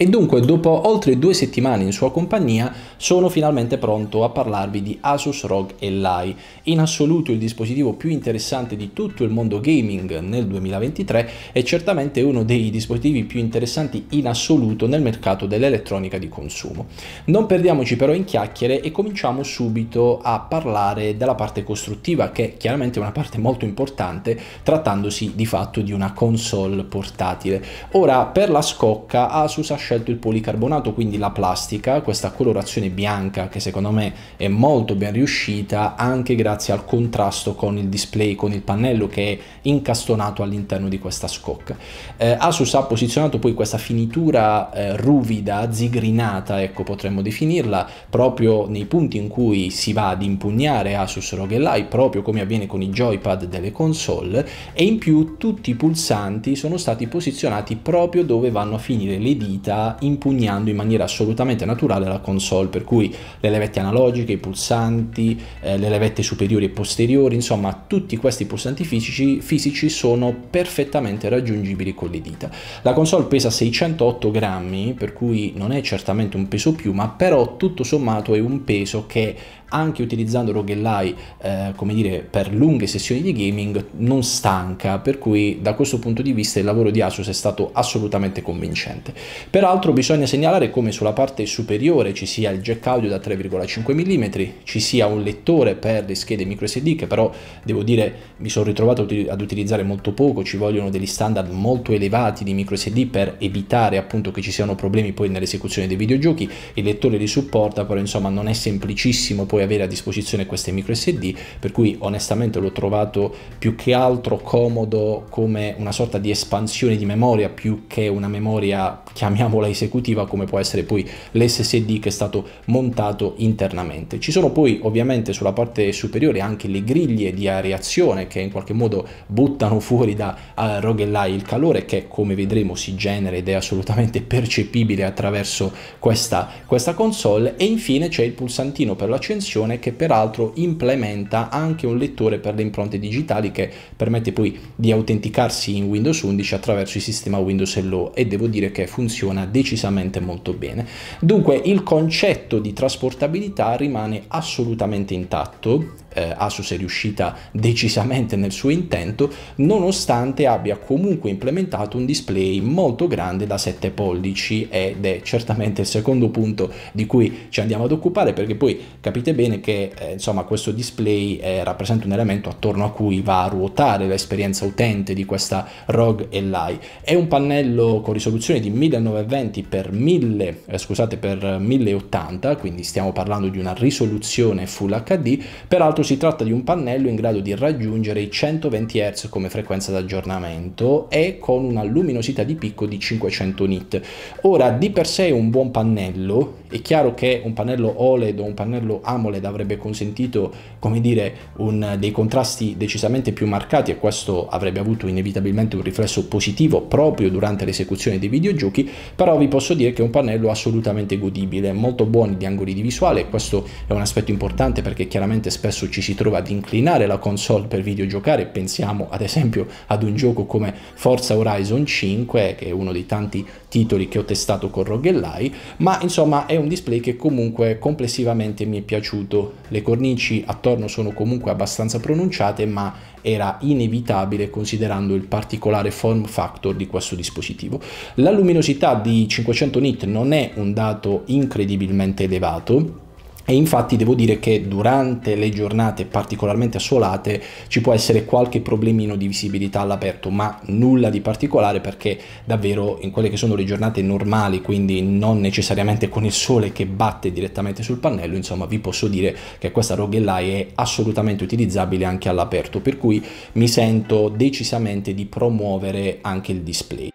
e dunque dopo oltre due settimane in sua compagnia sono finalmente pronto a parlarvi di Asus ROG Ally, in assoluto il dispositivo più interessante di tutto il mondo gaming nel 2023 e certamente uno dei dispositivi più interessanti in assoluto nel mercato dell'elettronica di consumo. Non perdiamoci però in chiacchiere e cominciamo subito a parlare della parte costruttiva che è chiaramente è una parte molto importante trattandosi di fatto di una console portatile. Ora per la scocca Asus ha scelto il policarbonato, quindi la plastica, questa colorazione bianca che secondo me è molto ben riuscita anche grazie al contrasto con il display, con il pannello che è incastonato all'interno di questa scocca. Eh, Asus ha posizionato poi questa finitura eh, ruvida, zigrinata, ecco potremmo definirla, proprio nei punti in cui si va ad impugnare Asus ROG Ally, proprio come avviene con i joypad delle console e in più tutti i pulsanti sono stati posizionati proprio dove vanno a finire le dita impugnando in maniera assolutamente naturale la console, per cui le levette analogiche, i pulsanti, eh, le levette superiori e posteriori, insomma tutti questi pulsanti fisici, fisici sono perfettamente raggiungibili con le dita. La console pesa 608 grammi, per cui non è certamente un peso più, ma però tutto sommato è un peso che anche utilizzando roguelai eh, come dire per lunghe sessioni di gaming non stanca per cui da questo punto di vista il lavoro di Asus è stato assolutamente convincente peraltro bisogna segnalare come sulla parte superiore ci sia il jack audio da 3,5 mm ci sia un lettore per le schede micro SD che però devo dire mi sono ritrovato ad utilizzare molto poco ci vogliono degli standard molto elevati di micro SD per evitare appunto che ci siano problemi poi nell'esecuzione dei videogiochi il lettore li supporta però insomma non è semplicissimo poi puoi avere a disposizione queste micro SD, per cui onestamente l'ho trovato più che altro comodo come una sorta di espansione di memoria più che una memoria, chiamiamola esecutiva, come può essere poi l'SSD che è stato montato internamente. Ci sono poi ovviamente sulla parte superiore anche le griglie di areazione che in qualche modo buttano fuori da uh, Roguelai il calore che come vedremo si genera ed è assolutamente percepibile attraverso questa, questa console e infine c'è il pulsantino per l'accensione funzione che peraltro implementa anche un lettore per le impronte digitali che permette poi di autenticarsi in Windows 11 attraverso il sistema Windows Hello e devo dire che funziona decisamente molto bene. Dunque il concetto di trasportabilità rimane assolutamente intatto eh, Asus è riuscita decisamente nel suo intento, nonostante abbia comunque implementato un display molto grande da 7 pollici ed è certamente il secondo punto di cui ci andiamo ad occupare perché poi capite bene che eh, insomma, questo display eh, rappresenta un elemento attorno a cui va a ruotare l'esperienza utente di questa ROG LI. È un pannello con risoluzione di 1920x1000, eh, scusate, per 1080, quindi stiamo parlando di una risoluzione Full HD, peraltro si tratta di un pannello in grado di raggiungere i 120 Hz come frequenza d'aggiornamento e con una luminosità di picco di 500 nit. Ora, di per sé è un buon pannello, è chiaro che un pannello OLED o un pannello AMOLED avrebbe consentito, come dire, un, dei contrasti decisamente più marcati e questo avrebbe avuto inevitabilmente un riflesso positivo proprio durante l'esecuzione dei videogiochi, però vi posso dire che è un pannello assolutamente godibile, molto buoni di angoli di visuale questo è un aspetto importante perché chiaramente spesso ci si trova ad inclinare la console per videogiocare, pensiamo ad esempio ad un gioco come Forza Horizon 5 che è uno dei tanti titoli che ho testato con Roguelai, ma insomma è un display che comunque complessivamente mi è piaciuto. Le cornici attorno sono comunque abbastanza pronunciate ma era inevitabile considerando il particolare form factor di questo dispositivo. La luminosità di 500 nit non è un dato incredibilmente elevato, e infatti devo dire che durante le giornate particolarmente assolate ci può essere qualche problemino di visibilità all'aperto, ma nulla di particolare perché davvero in quelle che sono le giornate normali, quindi non necessariamente con il sole che batte direttamente sul pannello, insomma vi posso dire che questa Rogue è assolutamente utilizzabile anche all'aperto, per cui mi sento decisamente di promuovere anche il display.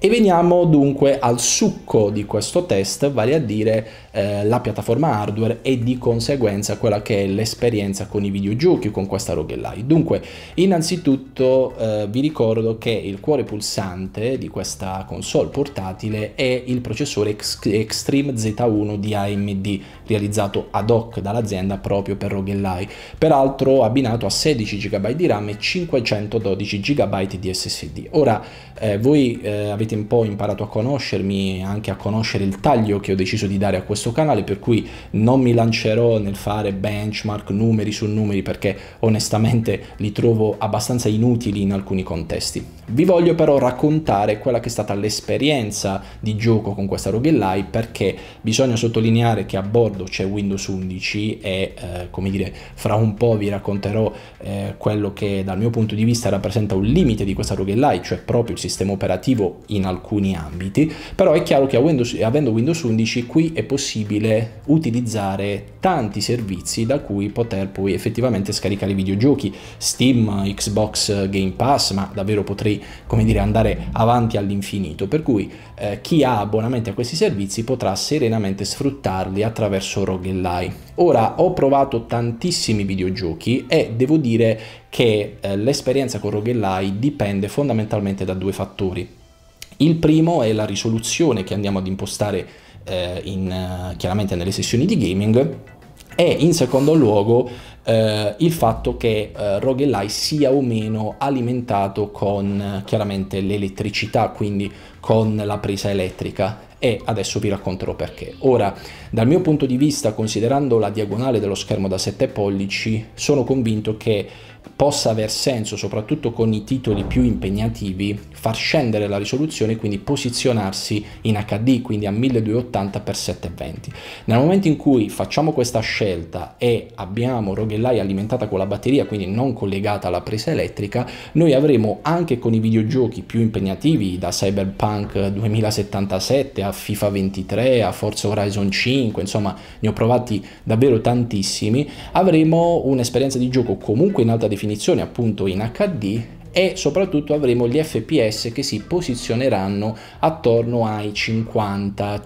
E veniamo dunque al succo di questo test, vale a dire eh, la piattaforma hardware e di conseguenza quella che è l'esperienza con i videogiochi, con questa roguelike. Dunque, innanzitutto eh, vi ricordo che il cuore pulsante di questa console portatile è il processore Ex Extreme Z1 di AMD, realizzato ad hoc dall'azienda proprio per roguelike, peraltro abbinato a 16 GB di RAM e 512 GB di SSD. Ora, eh, voi eh, avete avete un po' imparato a conoscermi, e anche a conoscere il taglio che ho deciso di dare a questo canale, per cui non mi lancerò nel fare benchmark numeri su numeri perché onestamente li trovo abbastanza inutili in alcuni contesti. Vi voglio però raccontare quella che è stata l'esperienza di gioco con questa Roguelai perché bisogna sottolineare che a bordo c'è Windows 11 e eh, come dire fra un po' vi racconterò eh, quello che dal mio punto di vista rappresenta un limite di questa Roguelai, cioè proprio il sistema operativo in in alcuni ambiti, però è chiaro che avendo Windows 11 qui è possibile utilizzare tanti servizi da cui poter poi effettivamente scaricare i videogiochi, Steam, Xbox Game Pass, ma davvero potrei come dire andare avanti all'infinito, per cui eh, chi ha abbonamenti a questi servizi potrà serenamente sfruttarli attraverso Roguelai. Ora ho provato tantissimi videogiochi e devo dire che eh, l'esperienza con Roguelai dipende fondamentalmente da due fattori. Il primo è la risoluzione che andiamo ad impostare eh, in, eh, chiaramente nelle sessioni di gaming e in secondo luogo eh, il fatto che eh, Roguelai sia o meno alimentato con eh, chiaramente l'elettricità, quindi con la presa elettrica e adesso vi racconterò perché. Ora, dal mio punto di vista, considerando la diagonale dello schermo da 7 pollici, sono convinto che possa aver senso, soprattutto con i titoli più impegnativi, far scendere la risoluzione e quindi posizionarsi in HD, quindi a 1280x720. Nel momento in cui facciamo questa scelta e abbiamo Roguelai alimentata con la batteria, quindi non collegata alla presa elettrica, noi avremo anche con i videogiochi più impegnativi, da Cyberpunk 2077 a FIFA 23, a Forza Horizon 5, insomma ne ho provati davvero tantissimi, avremo un'esperienza di gioco comunque in alta definizione definizione appunto in HD e soprattutto avremo gli FPS che si posizioneranno attorno ai 50,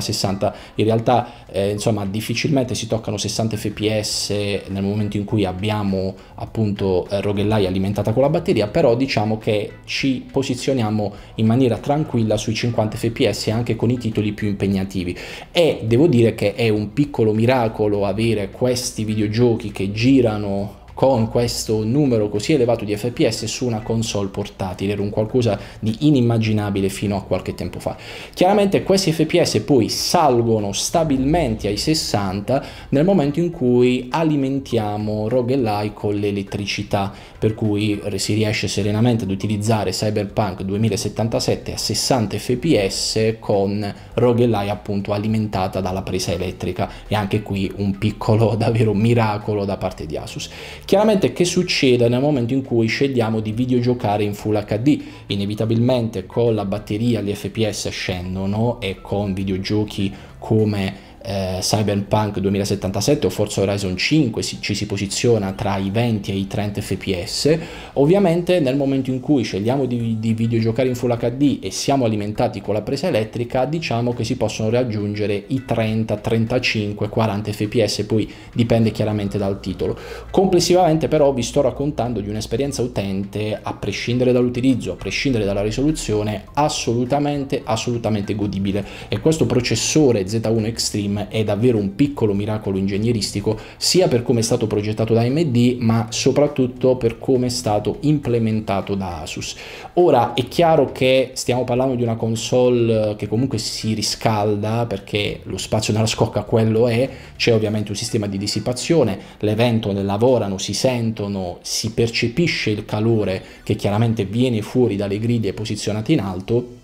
60. In realtà, eh, insomma, difficilmente si toccano 60 FPS nel momento in cui abbiamo appunto eh, alimentata con la batteria, però diciamo che ci posizioniamo in maniera tranquilla sui 50 FPS anche con i titoli più impegnativi. E devo dire che è un piccolo miracolo avere questi videogiochi che girano con questo numero così elevato di fps su una console portatile, era un qualcosa di inimmaginabile fino a qualche tempo fa. Chiaramente questi fps poi salgono stabilmente ai 60 nel momento in cui alimentiamo roguelike con l'elettricità, per cui si riesce serenamente ad utilizzare Cyberpunk 2077 a 60 fps con roguelike appunto alimentata dalla presa elettrica e anche qui un piccolo davvero miracolo da parte di Asus. Chiaramente che succede nel momento in cui scegliamo di videogiocare in Full HD? Inevitabilmente con la batteria gli FPS scendono e con videogiochi come eh, Cyberpunk 2077 o Forza Horizon 5 si, ci si posiziona tra i 20 e i 30 fps, ovviamente nel momento in cui scegliamo di, di videogiocare in Full HD e siamo alimentati con la presa elettrica, diciamo che si possono raggiungere i 30, 35, 40 fps, poi dipende chiaramente dal titolo. Complessivamente però vi sto raccontando di un'esperienza utente, a prescindere dall'utilizzo, a prescindere dalla risoluzione, assolutamente, assolutamente godibile. E questo processore Z1 Extreme è davvero un piccolo miracolo ingegneristico, sia per come è stato progettato da AMD, ma soprattutto per come è stato implementato da Asus. Ora è chiaro che stiamo parlando di una console che comunque si riscalda perché lo spazio della scocca quello è, c'è ovviamente un sistema di dissipazione, le ventole lavorano, si sentono, si percepisce il calore che chiaramente viene fuori dalle griglie posizionate in alto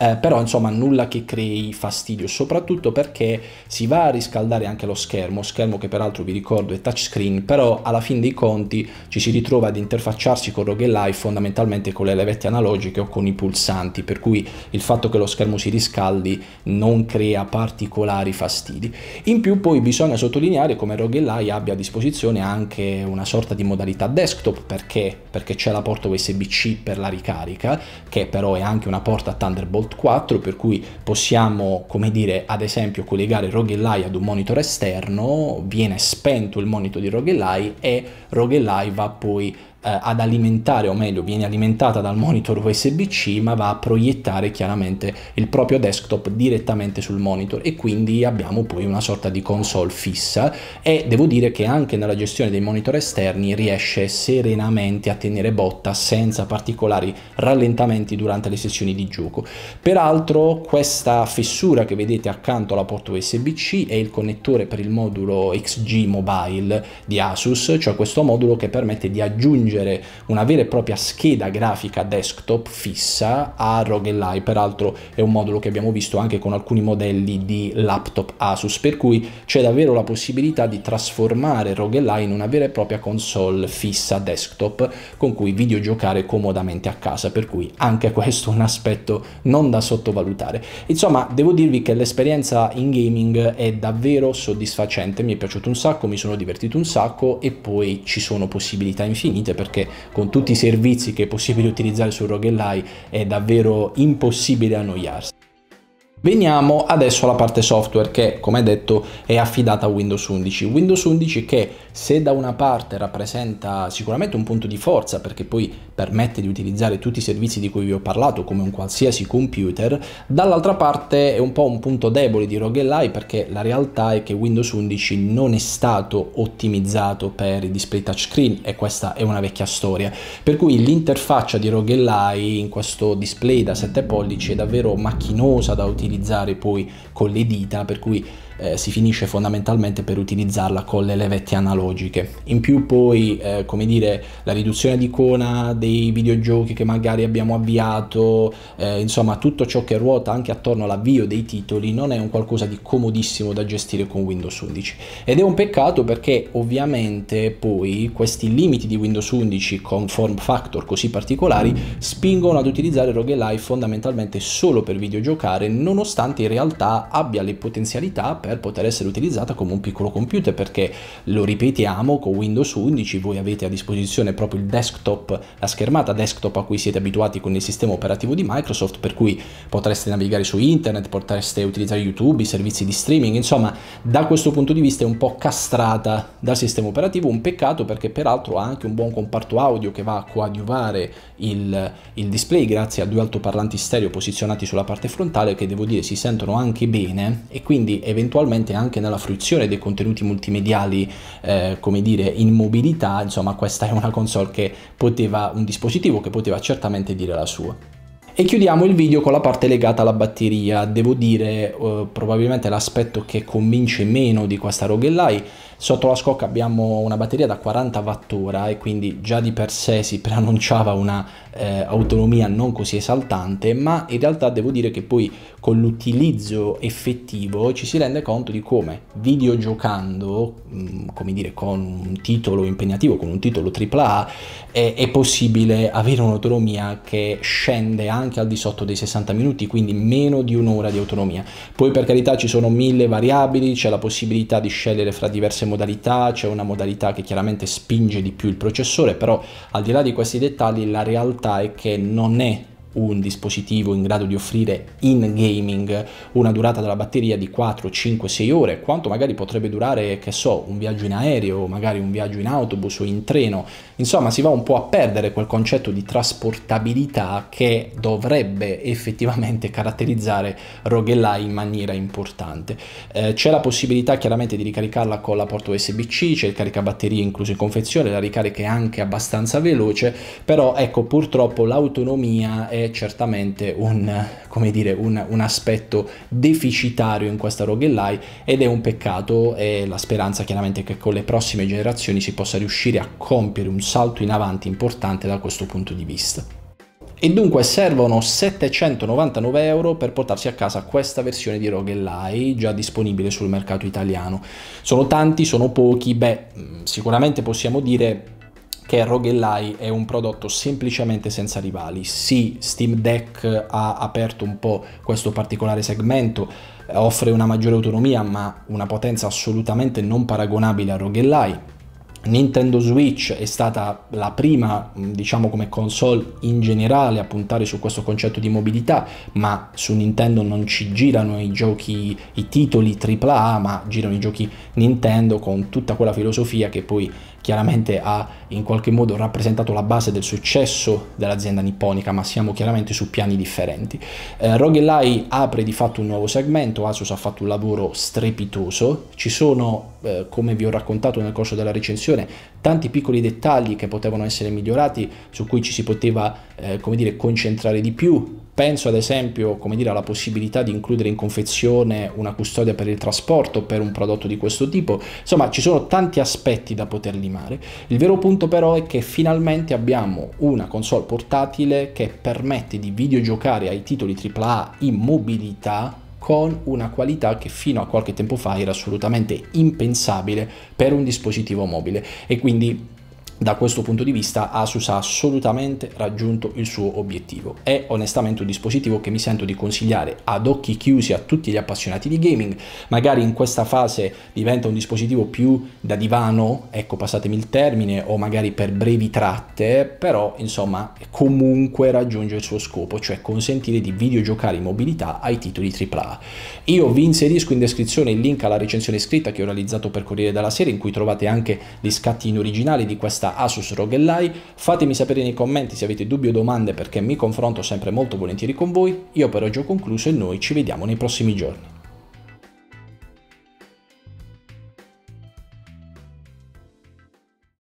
eh, però insomma nulla che crei fastidio, soprattutto perché si va a riscaldare anche lo schermo, schermo che peraltro vi ricordo è touchscreen, però alla fin dei conti ci si ritrova ad interfacciarsi con Rogue Live fondamentalmente con le levette analogiche o con i pulsanti, per cui il fatto che lo schermo si riscaldi non crea particolari fastidi. In più poi bisogna sottolineare come Rogue Live abbia a disposizione anche una sorta di modalità desktop, perché? Perché c'è la porta USB-C per la ricarica, che però è anche una porta Thunderbolt Bolt 4 per cui possiamo come dire ad esempio collegare Rogellai ad un monitor esterno viene spento il monitor di Rogellai e Rogellai va poi eh, ad alimentare, o meglio, viene alimentata dal monitor USB-C, ma va a proiettare chiaramente il proprio desktop direttamente sul monitor e quindi abbiamo poi una sorta di console fissa e devo dire che anche nella gestione dei monitor esterni riesce serenamente a tenere botta senza particolari rallentamenti durante le sessioni di gioco. Peraltro questa fessura che vedete accanto alla porta USB-C è il connettore per il modulo XG Mobile di Asus, cioè questo modulo che permette di aggiungere aggiungere una vera e propria scheda grafica desktop fissa a Rogue Live, peraltro è un modulo che abbiamo visto anche con alcuni modelli di laptop Asus, per cui c'è davvero la possibilità di trasformare Rogue Live in una vera e propria console fissa desktop con cui videogiocare comodamente a casa, per cui anche questo è un aspetto non da sottovalutare. Insomma, devo dirvi che l'esperienza in gaming è davvero soddisfacente, mi è piaciuto un sacco, mi sono divertito un sacco e poi ci sono possibilità infinite perché con tutti i servizi che è possibile utilizzare su Roguelai è davvero impossibile annoiarsi. Veniamo adesso alla parte software che, come detto, è affidata a Windows 11. Windows 11 che se da una parte rappresenta sicuramente un punto di forza perché poi permette di utilizzare tutti i servizi di cui vi ho parlato come un qualsiasi computer, dall'altra parte è un po' un punto debole di Roguelai perché la realtà è che Windows 11 non è stato ottimizzato per i display touchscreen e questa è una vecchia storia. Per cui l'interfaccia di Roguelai in questo display da 7 pollici è davvero macchinosa da utilizzare utilizzare poi con le dita, per cui eh, si finisce fondamentalmente per utilizzarla con le levette analogiche. In più poi, eh, come dire, la riduzione di icona dei videogiochi che magari abbiamo avviato, eh, insomma tutto ciò che ruota anche attorno all'avvio dei titoli non è un qualcosa di comodissimo da gestire con Windows 11. Ed è un peccato perché ovviamente poi questi limiti di Windows 11 con form factor così particolari spingono ad utilizzare Rogue Live fondamentalmente solo per videogiocare, nonostante in realtà abbia le potenzialità per per poter essere utilizzata come un piccolo computer perché lo ripetiamo con Windows 11 voi avete a disposizione proprio il desktop, la schermata desktop a cui siete abituati con il sistema operativo di Microsoft per cui potreste navigare su internet, potreste utilizzare YouTube, i servizi di streaming, insomma da questo punto di vista è un po' castrata dal sistema operativo, un peccato perché peraltro ha anche un buon comparto audio che va a coadiuvare il, il display grazie a due altoparlanti stereo posizionati sulla parte frontale che devo dire si sentono anche bene e quindi eventualmente eventualmente anche nella fruizione dei contenuti multimediali, eh, come dire, in mobilità, insomma questa è una console che poteva, un dispositivo che poteva certamente dire la sua. E chiudiamo il video con la parte legata alla batteria, devo dire eh, probabilmente l'aspetto che convince meno di questa Rogue Ally Sotto la scocca abbiamo una batteria da 40 wattora e quindi già di per sé si preannunciava una eh, autonomia non così esaltante, ma in realtà devo dire che poi con l'utilizzo effettivo ci si rende conto di come videogiocando, mh, mm, come dire, con un titolo impegnativo, con un titolo AAA, è, è possibile avere un'autonomia che scende anche al di sotto dei 60 minuti, quindi meno di un'ora di autonomia. Poi per carità ci sono mille variabili, c'è la possibilità di scegliere fra diverse modalità, c'è una modalità che chiaramente spinge di più il processore, però al di là di questi dettagli la realtà è che non è un dispositivo in grado di offrire in gaming una durata della batteria di 4, 5, 6 ore, quanto magari potrebbe durare, che so, un viaggio in aereo, magari un viaggio in autobus o in treno. Insomma, si va un po' a perdere quel concetto di trasportabilità che dovrebbe effettivamente caratterizzare Roguelai in maniera importante. Eh, c'è la possibilità chiaramente di ricaricarla con la porta USB-C, c'è il caricabatterie incluso in confezione, la ricarica è anche abbastanza veloce, però ecco, purtroppo l'autonomia è certamente un, dire, un, un aspetto deficitario in questa roguelai ed è un peccato e la speranza chiaramente che con le prossime generazioni si possa riuscire a compiere un salto in avanti importante da questo punto di vista e dunque servono 799 euro per portarsi a casa questa versione di Roguelai già disponibile sul mercato italiano. Sono tanti, sono pochi, beh mm, sicuramente possiamo dire che Roguelai è un prodotto semplicemente senza rivali. Sì, Steam Deck ha aperto un po' questo particolare segmento, eh, offre una maggiore autonomia, ma una potenza assolutamente non paragonabile a Roguelai. Nintendo Switch è stata la prima, mm, diciamo come console in generale, a puntare su questo concetto di mobilità, ma su Nintendo non ci girano i giochi, i titoli AAA, ma girano i giochi Nintendo con tutta quella filosofia che poi chiaramente ha in qualche modo rappresentato la base del successo dell'azienda nipponica, ma siamo chiaramente su piani differenti. Eh, Roguelai apre di fatto un nuovo segmento, Asus ha fatto un lavoro strepitoso, ci sono, eh, come vi ho raccontato nel corso della recensione, tanti piccoli dettagli che potevano essere migliorati, su cui ci si poteva, eh, come dire, concentrare di più, Penso ad esempio dire, alla possibilità di includere in confezione una custodia per il trasporto per un prodotto di questo tipo, insomma ci sono tanti aspetti da poter limare. Il vero punto però è che finalmente abbiamo una console portatile che permette di videogiocare ai titoli AAA in mobilità con una qualità che fino a qualche tempo fa era assolutamente impensabile per un dispositivo mobile e quindi da questo punto di vista Asus ha assolutamente raggiunto il suo obiettivo. È onestamente un dispositivo che mi sento di consigliare ad occhi chiusi a tutti gli appassionati di gaming, magari in questa fase diventa un dispositivo più da divano, ecco passatemi il termine, o magari per brevi tratte, però insomma comunque raggiunge il suo scopo, cioè consentire di videogiocare in mobilità ai titoli AAA. Io vi inserisco in descrizione il link alla recensione scritta che ho realizzato per Corriere della Sera in cui trovate anche gli scatti in originale di questa rivista Asus ROG Ally. Fatemi sapere nei commenti se avete dubbi o domande perché mi confronto sempre molto volentieri con voi. Io per oggi ho concluso e noi ci vediamo nei prossimi giorni.